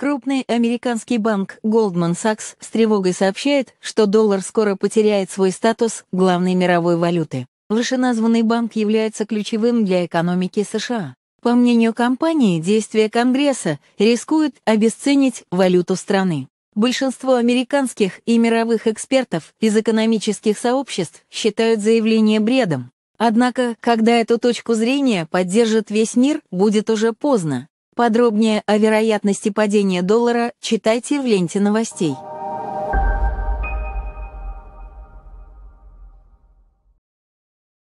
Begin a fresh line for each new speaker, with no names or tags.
Крупный американский банк Goldman Sachs с тревогой сообщает, что доллар скоро потеряет свой статус главной мировой валюты. Вышеназванный банк является ключевым для экономики США. По мнению компании, действия Конгресса рискуют обесценить валюту страны. Большинство американских и мировых экспертов из экономических сообществ считают заявление бредом. Однако, когда эту точку зрения поддержит весь мир, будет уже поздно. Подробнее о вероятности падения доллара читайте в ленте новостей.